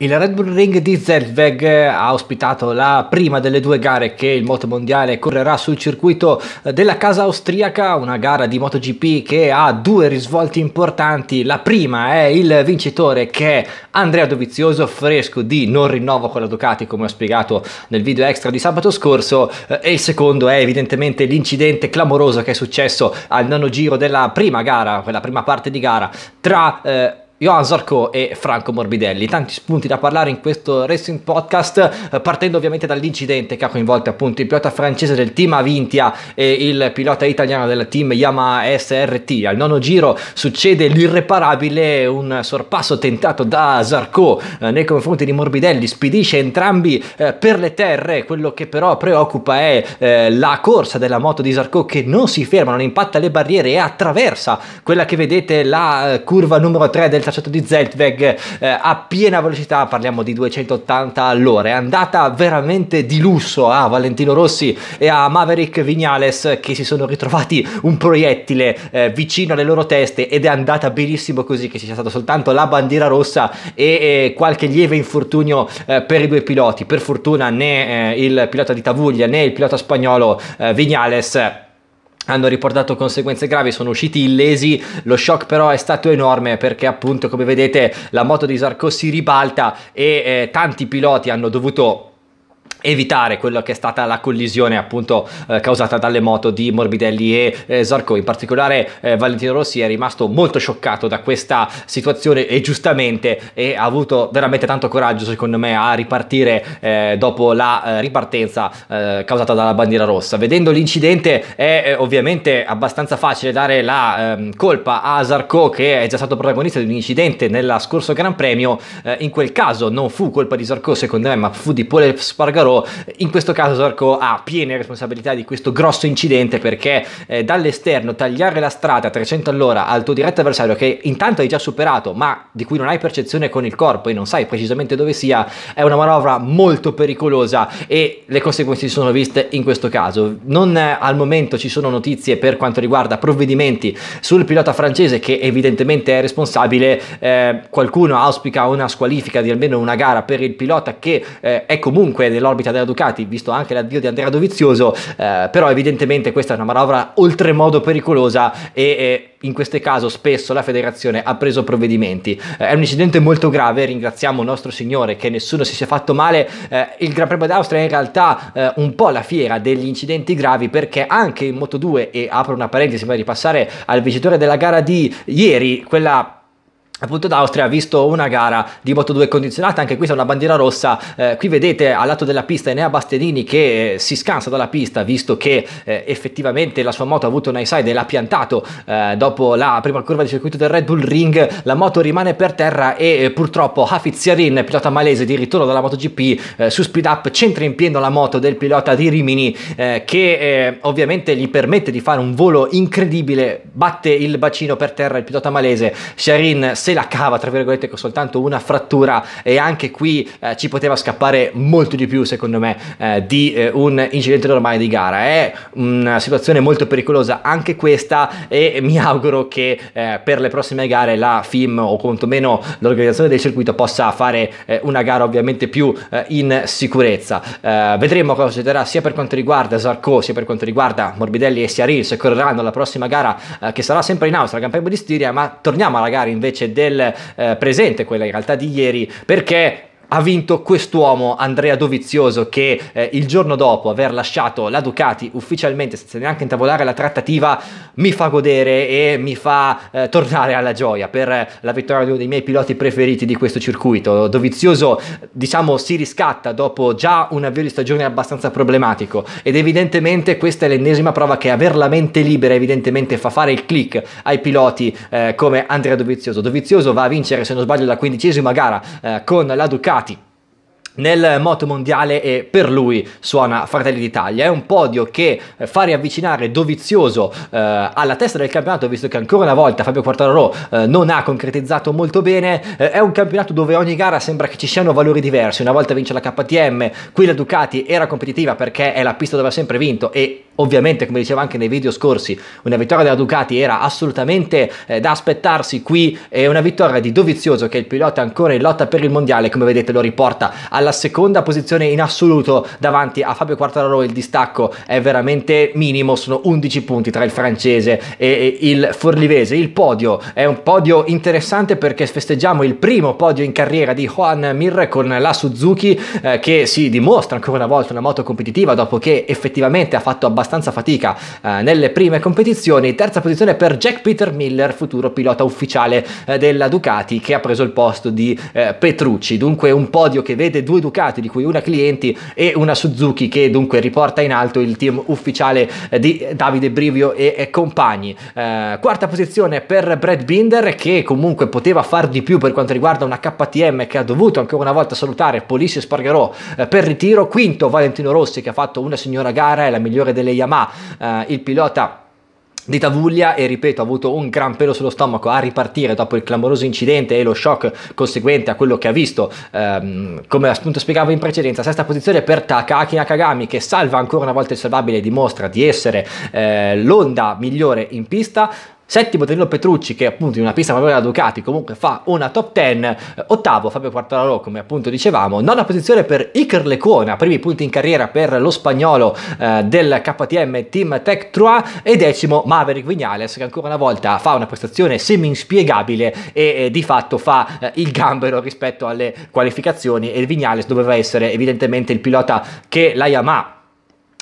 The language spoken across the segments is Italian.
Il Red Bull Ring di Zerveg ha ospitato la prima delle due gare che il Moto Mondiale correrà sul circuito della casa austriaca, una gara di MotoGP che ha due risvolti importanti. La prima è il vincitore che è Andrea Dovizioso, fresco di non rinnovo con la Ducati come ho spiegato nel video extra di sabato scorso e il secondo è evidentemente l'incidente clamoroso che è successo al nono giro della prima gara, quella prima parte di gara tra eh, Johan Zarco e Franco Morbidelli. Tanti spunti da parlare in questo Racing Podcast, eh, partendo ovviamente dall'incidente che ha coinvolto appunto il pilota francese del team Avintia e il pilota italiano del team Yamaha SRT. Al nono giro succede l'irreparabile, un sorpasso tentato da Zarco eh, nei confronti di Morbidelli, spedisce entrambi eh, per le terre. Quello che però preoccupa è la corsa della moto di Zarco che non si ferma, non impatta le barriere e attraversa quella che vedete la curva numero 3 del calciato di Zeltweg eh, a piena velocità, parliamo di 280 all'ora, è andata veramente di lusso a Valentino Rossi e a Maverick Vignales che si sono ritrovati un proiettile eh, vicino alle loro teste ed è andata benissimo così che ci sia stata soltanto la bandiera rossa e, e qualche lieve infortunio eh, per i due piloti, per fortuna né eh, il pilota di Tavuglia né il pilota spagnolo eh, Vignales hanno riportato conseguenze gravi, sono usciti illesi, lo shock però è stato enorme perché appunto come vedete la moto di Sarko si ribalta e eh, tanti piloti hanno dovuto evitare quella che è stata la collisione appunto eh, causata dalle moto di Morbidelli e eh, Zarco in particolare eh, Valentino Rossi è rimasto molto scioccato da questa situazione e giustamente e ha avuto veramente tanto coraggio secondo me a ripartire eh, dopo la eh, ripartenza eh, causata dalla bandiera rossa vedendo l'incidente è ovviamente abbastanza facile dare la ehm, colpa a Zarco che è già stato protagonista di un incidente nella scorso Gran Premio in quel caso non fu colpa di Zarco secondo me ma fu di Pole Spargaro dentro. In questo caso Sorco ha piene responsabilità di questo grosso incidente perché eh, dall'esterno tagliare la strada a 300 all'ora al tuo diretto avversario che intanto hai già superato ma di cui non hai percezione con il corpo e non sai precisamente dove sia è una manovra molto pericolosa e le conseguenze si sono viste in questo caso. Non eh, al momento ci sono notizie per quanto riguarda provvedimenti sul pilota francese che evidentemente è responsabile, eh, qualcuno auspica una squalifica di almeno una gara per il pilota che eh, è comunque nell'orbita orbita della Ducati, visto anche l'addio di Andrea Dovizioso, eh, però evidentemente questa è una manovra oltremodo pericolosa e, e in questo caso spesso la federazione ha preso provvedimenti. Eh, è un incidente molto grave, ringraziamo nostro Signore che nessuno si sia fatto male. Eh, il Gran Premio d'Austria è in realtà eh, un po' la fiera degli incidenti gravi perché anche in Moto 2, e apro una parentesi prima di passare al vincitore della gara di ieri, quella appunto d'Austria ha visto una gara di Moto2 condizionata, anche qui c'è una bandiera rossa, eh, qui vedete al lato della pista Enea Bastianini che eh, si scansa dalla pista visto che eh, effettivamente la sua moto ha avuto un high e l'ha piantato eh, dopo la prima curva di circuito del Red Bull Ring, la moto rimane per terra e eh, purtroppo Hafiz Yarin, pilota malese di ritorno dalla MotoGP eh, su speed up, centra in pieno la moto del pilota di Rimini che ovviamente gli permette di fare un volo incredibile batte il bacino per terra il pilota malese, Sharin se la cava tra virgolette con soltanto una frattura e anche qui eh, ci poteva scappare molto di più secondo me eh, di eh, un incidente normale di gara, è una situazione molto pericolosa anche questa e mi auguro che eh, per le prossime gare la FIM o quantomeno l'organizzazione del circuito possa fare eh, una gara ovviamente più eh, in sicurezza. vedremo cosa succederà sia per quanto riguarda Zarco sia per quanto riguarda Morbidelli e Siarin se correranno la prossima gara eh, che sarà sempre in Austria, Gran Premio di Stiria, ma torniamo alla gara invece del eh, presente, quella in realtà di ieri, perché ha vinto quest'uomo Andrea Dovizioso che eh, il giorno dopo aver lasciato la Ducati ufficialmente senza neanche intavolare la trattativa mi fa godere e mi fa eh, tornare alla gioia per eh, la vittoria di uno dei miei piloti preferiti di questo circuito. Dovizioso diciamo si riscatta dopo già un avvio di stagione abbastanza problematico ed evidentemente questa è l'ennesima prova che aver la mente libera evidentemente fa fare il click ai piloti eh, come Andrea Dovizioso. Dovizioso va a vincere se non sbaglio la quindicesima gara eh, con la Ducati dati nel moto mondiale e per lui suona Fratelli d'Italia. È un podio che eh, fa riavvicinare Dovizioso eh, alla testa del campionato, visto che ancora una volta Fabio Quartararo eh, non ha concretizzato molto bene. Eh, è un campionato dove ogni gara sembra che ci siano valori diversi. Una volta vince la KTM, qui la Ducati era competitiva perché è la pista dove ha sempre vinto e ovviamente, come dicevo anche nei video scorsi, una vittoria della Ducati era assolutamente eh, da aspettarsi qui È una vittoria di Dovizioso che è il pilota ancora in lotta per il mondiale, come vedete lo riporta alla alla seconda posizione in assoluto davanti a Fabio Quartararo il distacco è veramente minimo sono 11 punti tra il francese e il forlivese il podio è un podio interessante perché festeggiamo il primo podio in carriera di Juan Mir con la Suzuki eh, che si dimostra ancora una volta una moto competitiva dopo che effettivamente ha fatto abbastanza fatica eh, nelle prime competizioni terza posizione per Jack Peter Miller futuro pilota ufficiale eh, della Ducati che ha preso il posto di eh, Petrucci dunque un podio che vede due due Ducati, di cui una clienti e una Suzuki che dunque riporta in alto il team ufficiale eh, di Davide Brivio e compagni. Eh, quarta posizione per Brad Binder che comunque poteva far di più per quanto riguarda una KTM che ha dovuto ancora una volta salutare Polisi e Spargarò eh, per ritiro. Quinto Valentino Rossi che ha fatto una signora gara, è la migliore delle Yamaha, eh, il pilota di Tavuglia e ripeto ha avuto un gran pelo sullo stomaco a ripartire dopo il clamoroso incidente e lo shock conseguente a quello che ha visto ehm, come appunto spiegavo in precedenza sesta posizione per Takaki Nakagami che salva ancora una volta il salvabile e dimostra di essere eh, l'onda migliore in pista Settimo Danilo Petrucci che appunto in una pista favorevole alla Ducati comunque fa una top 10. Eh, ottavo Fabio Quartararo come appunto dicevamo. Nona posizione per Iker Lecona, primi punti in carriera per lo spagnolo eh, del KTM Team Tech 3 e decimo Maverick Vignales che ancora una volta fa una prestazione semi inspiegabile e eh, di fatto fa eh, il gambero rispetto alle qualificazioni e il Vignales doveva essere evidentemente il pilota che la Yamaha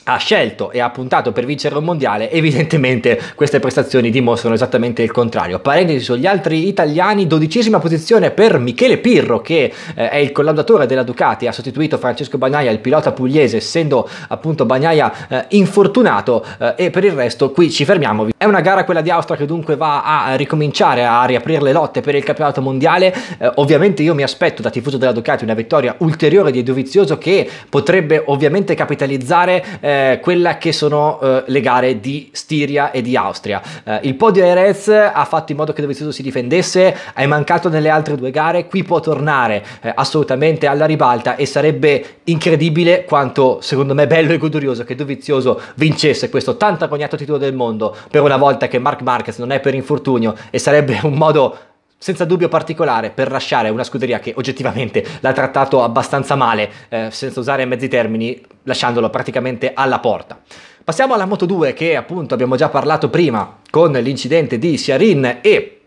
ha scelto e ha puntato per vincere un mondiale, evidentemente queste prestazioni dimostrano esattamente il contrario. Parentesi sugli altri italiani, dodicesima posizione per Michele Pirro, che eh, è il collaudatore della Ducati, ha sostituito Francesco Bagnaia, il pilota pugliese, essendo appunto Bagnaia eh, infortunato eh, e per il resto qui ci fermiamo. È una gara quella di Austria che dunque va a ricominciare a riaprire le lotte per il campionato mondiale. Eh, ovviamente io mi aspetto da tifoso della Ducati una vittoria ulteriore di Dovizioso che potrebbe ovviamente capitalizzare eh, eh, quella che sono eh, le gare di Stiria e di Austria. Eh, il podio Erez ha fatto in modo che Dovizioso si difendesse, è mancato nelle altre due gare, qui può tornare eh, assolutamente alla ribalta e sarebbe incredibile quanto secondo me bello e godurioso che Dovizioso vincesse questo tanto agognato titolo del mondo per una volta che Mark Marquez non è per infortunio e sarebbe un modo senza dubbio particolare per lasciare una scuderia che oggettivamente l'ha trattato abbastanza male, eh, senza usare mezzi termini, lasciandolo praticamente alla porta. Passiamo alla Moto 2 che appunto abbiamo già parlato prima con l'incidente di Siarin e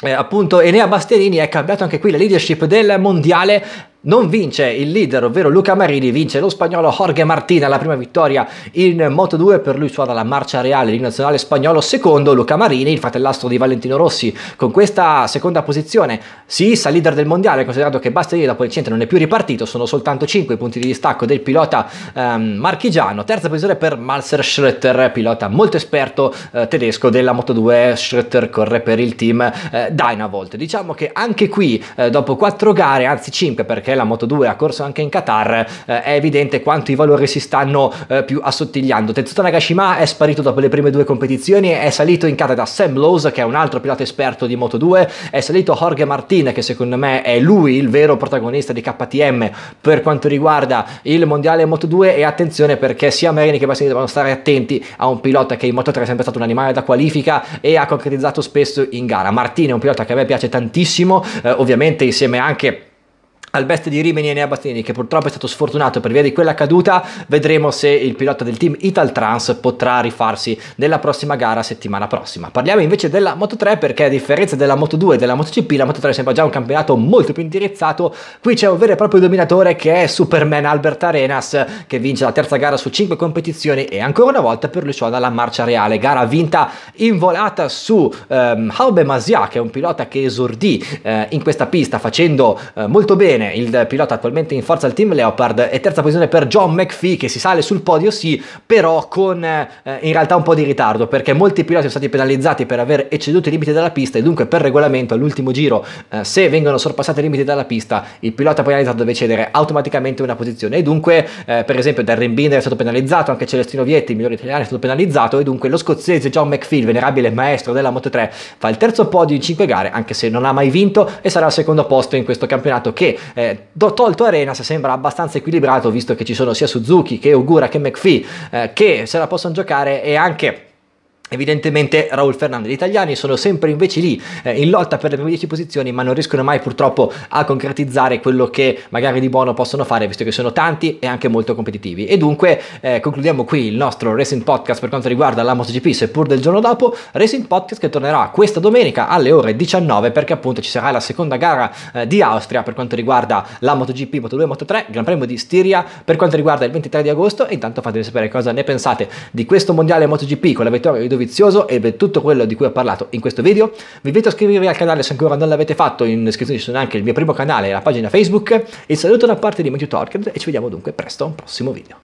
eh, appunto Enea Basterini è cambiato anche qui la leadership del mondiale non vince il leader, ovvero Luca Marini, vince lo spagnolo Jorge Martina, la prima vittoria in Moto2, per lui suona la marcia reale di nazionale spagnolo, secondo Luca Marini, il fratellastro di Valentino Rossi, con questa seconda posizione si issa leader del mondiale, considerato che Bastianini dopo il centro non è più ripartito, sono soltanto 5 i punti di distacco del pilota ehm, marchigiano, terza posizione per Malzer Schröter, pilota molto esperto eh, tedesco della Moto2, Schröter corre per il team eh, Dynavolt, diciamo che anche qui eh, dopo 4 gare, anzi 5 perché perché la Moto2 ha corso anche in Qatar, eh, è evidente quanto i valori si stanno eh, più assottigliando. Tetsuto Nagashima è sparito dopo le prime due competizioni, è salito in Canada Sam Lowe, che è un altro pilota esperto di Moto2, è salito Jorge Martin, che secondo me è lui il vero protagonista di KTM per quanto riguarda il mondiale Moto2 e attenzione perché sia Marini che Bassini devono stare attenti a un pilota che in Moto3 è sempre stato un animale da qualifica e ha concretizzato spesso in gara. Martin è un pilota che a me piace tantissimo, eh, ovviamente insieme anche al Calbest di Rimini e Nea Battini che purtroppo è stato sfortunato per via di quella caduta vedremo se il pilota del team Italtrans potrà rifarsi nella prossima gara settimana prossima parliamo invece della Moto3 perché a differenza della Moto2 e della Moto MotoGP la Moto3 sembra già un campionato molto più indirizzato qui c'è un vero e proprio dominatore che è Superman Albert Arenas che vince la terza gara su 5 competizioni e ancora una volta per lui suona la marcia reale gara vinta in volata su ehm, Haube Masia che è un pilota che esordì eh, in questa pista facendo eh, molto bene il pilota attualmente in forza al team Leopard e terza posizione per John McPhee che si sale sul podio sì, però con eh, in realtà un po' di ritardo perché molti piloti sono stati penalizzati per aver ecceduto i limiti della pista e dunque per regolamento all'ultimo giro eh, se vengono sorpassati i limiti della pista il pilota penalizzato deve cedere automaticamente una posizione e dunque eh, per esempio Darren Binder è stato penalizzato, anche Celestino Vietti, il migliore italiano, è stato penalizzato e dunque lo scozzese John McPhee, il venerabile maestro della Moto3, fa il terzo podio in 5 gare anche se non ha mai vinto e sarà al secondo posto in questo campionato che eh, tolto Arenas sembra abbastanza equilibrato visto che ci sono sia Suzuki che Ogura che McPhee eh, che se la possono giocare e anche Evidentemente Raul Fernandez, gli italiani sono sempre invece lì eh, in lotta per le prime 10 posizioni ma non riescono mai purtroppo a concretizzare quello che magari di buono possono fare visto che sono tanti e anche molto competitivi e dunque eh, concludiamo qui il nostro Racing Podcast per quanto riguarda la MotoGP seppur del giorno dopo Racing Podcast che tornerà questa domenica alle ore 19 perché appunto ci sarà la seconda gara eh, di Austria per quanto riguarda la MotoGP Moto2 e Moto3 Gran Premio di Stiria per quanto riguarda il 23 di agosto e intanto fatemi sapere cosa ne pensate di questo mondiale MotoGP con la vittoria di vizioso e per tutto quello di cui ho parlato in questo video. Vi invito a iscrivervi al canale se ancora non l'avete fatto, in descrizione ci sono anche il mio primo canale e la pagina Facebook. Il saluto da parte di Matthew Torked e ci vediamo dunque presto a un prossimo video.